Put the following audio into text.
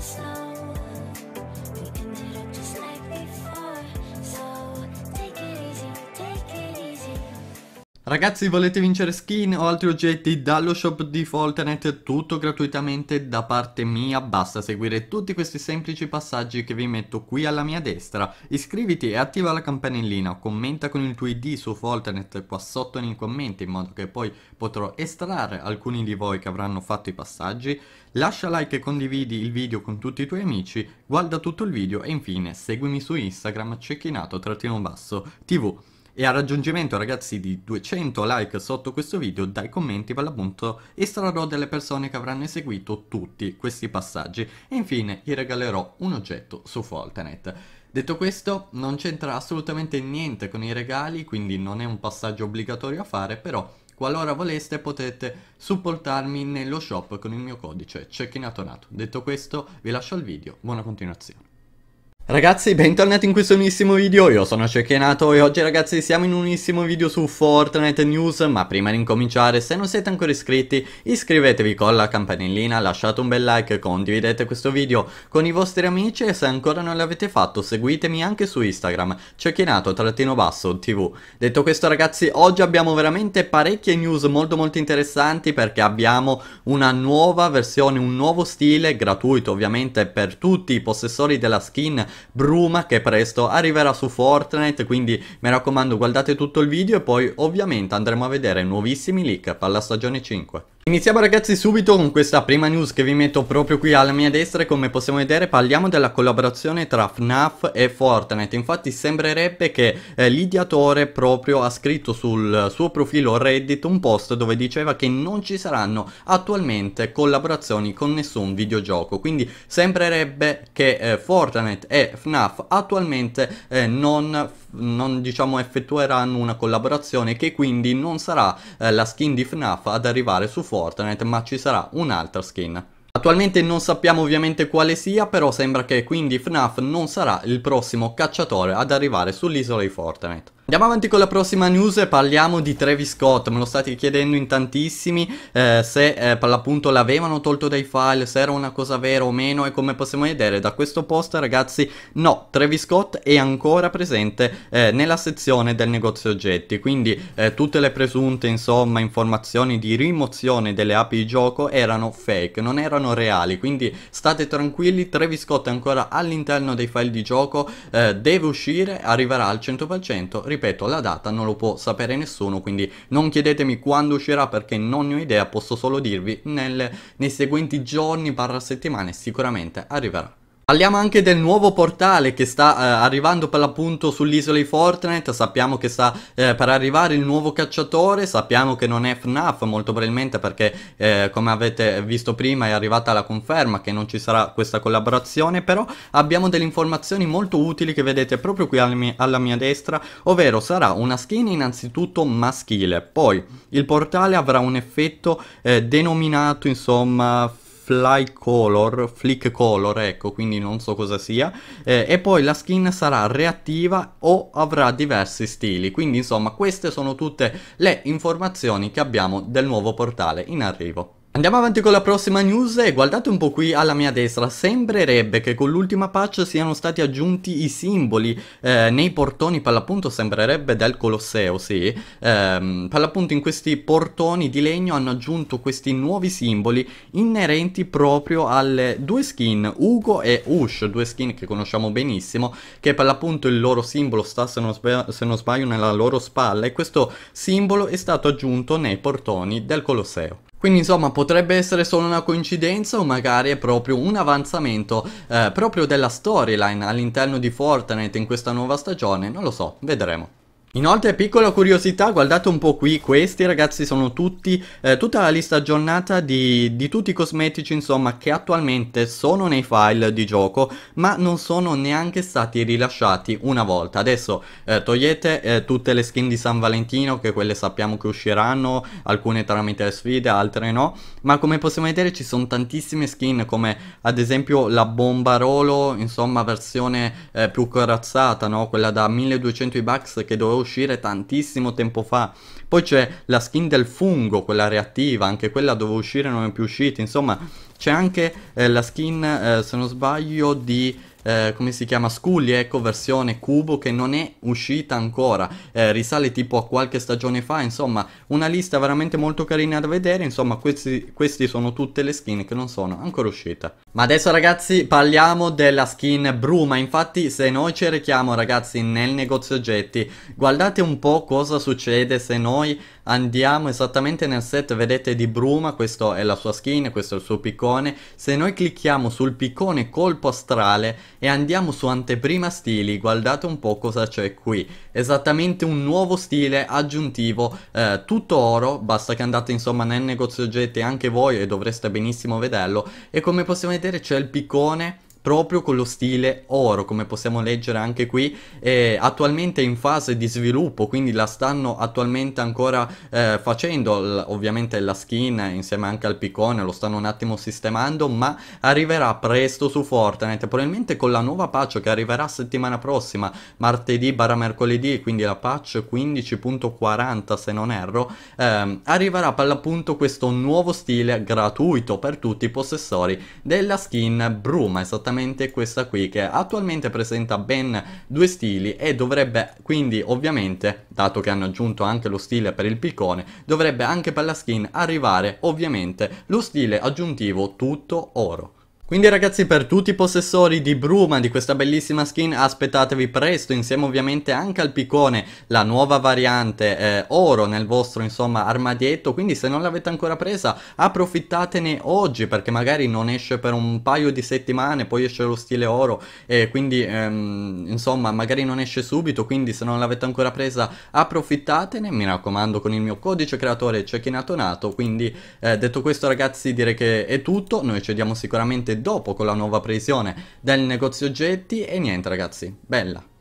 slow. Ragazzi volete vincere skin o altri oggetti dallo shop di Fortnite tutto gratuitamente da parte mia basta seguire tutti questi semplici passaggi che vi metto qui alla mia destra iscriviti e attiva la campanellina commenta con il tuo id su Fortnite qua sotto nei commenti in modo che poi potrò estrarre alcuni di voi che avranno fatto i passaggi lascia like e condividi il video con tutti i tuoi amici guarda tutto il video e infine seguimi su Instagram cecchinato-basso tv e al raggiungimento ragazzi di 200 like sotto questo video dai commenti per l'appunto estrarrò delle persone che avranno eseguito tutti questi passaggi e infine gli regalerò un oggetto su Fortnite. Detto questo non c'entra assolutamente niente con i regali quindi non è un passaggio obbligatorio a fare però Qualora voleste potete supportarmi nello shop con il mio codice Cecchinato Detto questo vi lascio al video, buona continuazione. Ragazzi bentornati in questo nuovissimo video, io sono Cechenato e oggi ragazzi siamo in un nuovissimo video su Fortnite News ma prima di incominciare se non siete ancora iscritti iscrivetevi con la campanellina, lasciate un bel like, condividete questo video con i vostri amici e se ancora non l'avete fatto seguitemi anche su Instagram cechenato-tv Detto questo ragazzi oggi abbiamo veramente parecchie news molto molto interessanti perché abbiamo una nuova versione, un nuovo stile gratuito ovviamente per tutti i possessori della skin Bruma che presto arriverà su Fortnite, quindi mi raccomando guardate tutto il video e poi ovviamente andremo a vedere nuovissimi leak per la stagione 5. Iniziamo ragazzi subito con questa prima news che vi metto proprio qui alla mia destra e come possiamo vedere parliamo della collaborazione tra FNAF e Fortnite infatti sembrerebbe che eh, l'ideatore proprio ha scritto sul suo profilo Reddit un post dove diceva che non ci saranno attualmente collaborazioni con nessun videogioco quindi sembrerebbe che eh, Fortnite e FNAF attualmente eh, non, non diciamo effettueranno una collaborazione che quindi non sarà eh, la skin di FNAF ad arrivare su Fortnite Fortnite, ma ci sarà un'altra skin. Attualmente non sappiamo ovviamente quale sia, però sembra che quindi FNAF non sarà il prossimo cacciatore ad arrivare sull'isola di Fortnite. Andiamo avanti con la prossima news e parliamo di Travis Scott, me lo state chiedendo in tantissimi eh, se eh, per l'appunto l'avevano tolto dai file, se era una cosa vera o meno e come possiamo vedere da questo post ragazzi no, Travis Scott è ancora presente eh, nella sezione del negozio oggetti, quindi eh, tutte le presunte insomma informazioni di rimozione delle api di gioco erano fake, non erano reali, quindi state tranquilli, Travis Scott è ancora all'interno dei file di gioco, eh, deve uscire, arriverà al 100%, ripeto la data non lo può sapere nessuno, quindi non chiedetemi quando uscirà perché non ne ho idea, posso solo dirvi nel, nei seguenti giorni, parla settimane, sicuramente arriverà. Parliamo anche del nuovo portale che sta eh, arrivando per l'appunto sull'isola di Fortnite, sappiamo che sta eh, per arrivare il nuovo cacciatore, sappiamo che non è FNAF molto probabilmente perché eh, come avete visto prima è arrivata la conferma che non ci sarà questa collaborazione, però abbiamo delle informazioni molto utili che vedete proprio qui alla mia, alla mia destra, ovvero sarà una skin innanzitutto maschile, poi il portale avrà un effetto eh, denominato insomma Fly Color, Flick Color, ecco, quindi non so cosa sia, eh, e poi la skin sarà reattiva o avrà diversi stili, quindi insomma queste sono tutte le informazioni che abbiamo del nuovo portale in arrivo. Andiamo avanti con la prossima news e guardate un po' qui alla mia destra, sembrerebbe che con l'ultima patch siano stati aggiunti i simboli eh, nei portoni per l'appunto sembrerebbe del Colosseo, sì, eh, per l'appunto in questi portoni di legno hanno aggiunto questi nuovi simboli inerenti proprio alle due skin, Ugo e Ush, due skin che conosciamo benissimo, che per l'appunto il loro simbolo sta se non, se non sbaglio nella loro spalla e questo simbolo è stato aggiunto nei portoni del Colosseo. Quindi insomma potrebbe essere solo una coincidenza o magari è proprio un avanzamento eh, proprio della storyline all'interno di Fortnite in questa nuova stagione, non lo so, vedremo. Inoltre, piccola curiosità, guardate un po' qui, questi ragazzi sono tutti, eh, tutta la lista aggiornata di, di, tutti i cosmetici insomma che attualmente sono nei file di gioco ma non sono neanche stati rilasciati una volta. Adesso eh, togliete eh, tutte le skin di San Valentino che quelle sappiamo che usciranno, alcune tramite le sfide, altre no, ma come possiamo vedere ci sono tantissime skin come ad esempio la bomba Rolo, insomma versione eh, più corazzata, no? quella da 1200 bucks che dovevo uscire tantissimo tempo fa. Poi c'è la skin del fungo, quella reattiva, anche quella doveva uscire non è più uscita. Insomma, c'è anche eh, la skin, eh, se non sbaglio, di... Eh, come si chiama Scully, ecco, versione cubo che non è uscita ancora, eh, risale tipo a qualche stagione fa, insomma, una lista veramente molto carina da vedere, insomma, questi, questi sono tutte le skin che non sono ancora uscite. Ma adesso ragazzi parliamo della skin Bruma, infatti se noi ci rechiamo ragazzi nel negozio oggetti, guardate un po' cosa succede se noi andiamo esattamente nel set vedete di Bruma questa è la sua skin questo è il suo piccone se noi clicchiamo sul piccone colpo astrale e andiamo su anteprima stili guardate un po' cosa c'è qui esattamente un nuovo stile aggiuntivo eh, tutto oro basta che andate insomma nel negozio oggetti anche voi e dovreste benissimo vederlo e come possiamo vedere c'è il piccone proprio con lo stile oro, come possiamo leggere anche qui, eh, attualmente in fase di sviluppo, quindi la stanno attualmente ancora eh, facendo, ovviamente la skin insieme anche al piccone, lo stanno un attimo sistemando, ma arriverà presto su Fortnite, probabilmente con la nuova patch che arriverà settimana prossima, martedì barra mercoledì, quindi la patch 15.40 se non erro, ehm, arriverà per l'appunto questo nuovo stile gratuito per tutti i possessori della skin Bruma, esattamente praticamente questa qui che attualmente presenta ben due stili e dovrebbe quindi ovviamente, dato che hanno aggiunto anche lo stile per il piccone, dovrebbe anche per la skin arrivare ovviamente lo stile aggiuntivo tutto oro. Quindi ragazzi per tutti i possessori di Bruma di questa bellissima skin aspettatevi presto insieme ovviamente anche al piccone la nuova variante eh, oro nel vostro insomma armadietto quindi se non l'avete ancora presa approfittatene oggi perché magari non esce per un paio di settimane poi esce lo stile oro e quindi ehm, insomma magari non esce subito quindi se non l'avete ancora presa approfittatene mi raccomando con il mio codice creatore c'è chi nato quindi eh, detto questo ragazzi direi che è tutto noi ci vediamo sicuramente dopo con la nuova previsione del negozio oggetti e niente ragazzi, bella!